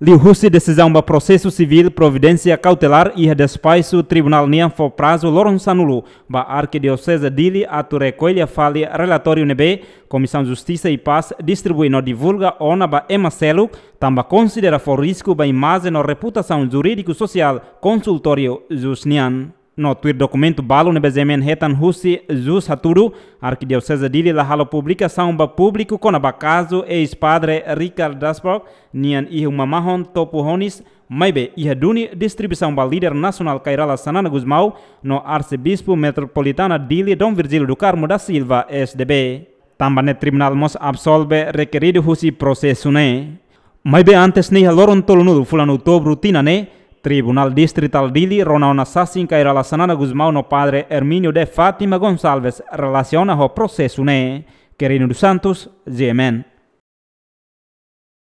Liu-se decisão ba processo civil providência cautelar e despacho tribunal nian for prazo loron sanulu ba arquidiocese dili atu recolha fale relatório nebe comissão justiça e paz distribui no divulga ona ba emacelo tamba considera for risco ba imagem no reputação jurídico social consultório nian No Twitter documento balo nebezemen retan Rusi Jus Haturu, arquidiocese dili la halo publica saumba publiku con abacaso ex-padre Richard Dasborg, nian ihu mamahon topuhonis, maibe ihaduni distribusi saumba líder nasional kairala Sanana Guzmão, no bispo metropolitana dili Don Virgilio do Carmo Silva, SDB. Tambane tribunal mos absolve requeridu Husi prosesune, ne. Maibe antes nih haloron tolonul fulano outubro tinane. Tribunal Distrital Dili Ronaldo Assassin que relaciona Guzmão no padre Hermínio de Fátima Gonçalves relaciona o processo né. Querido Santos, Zemen.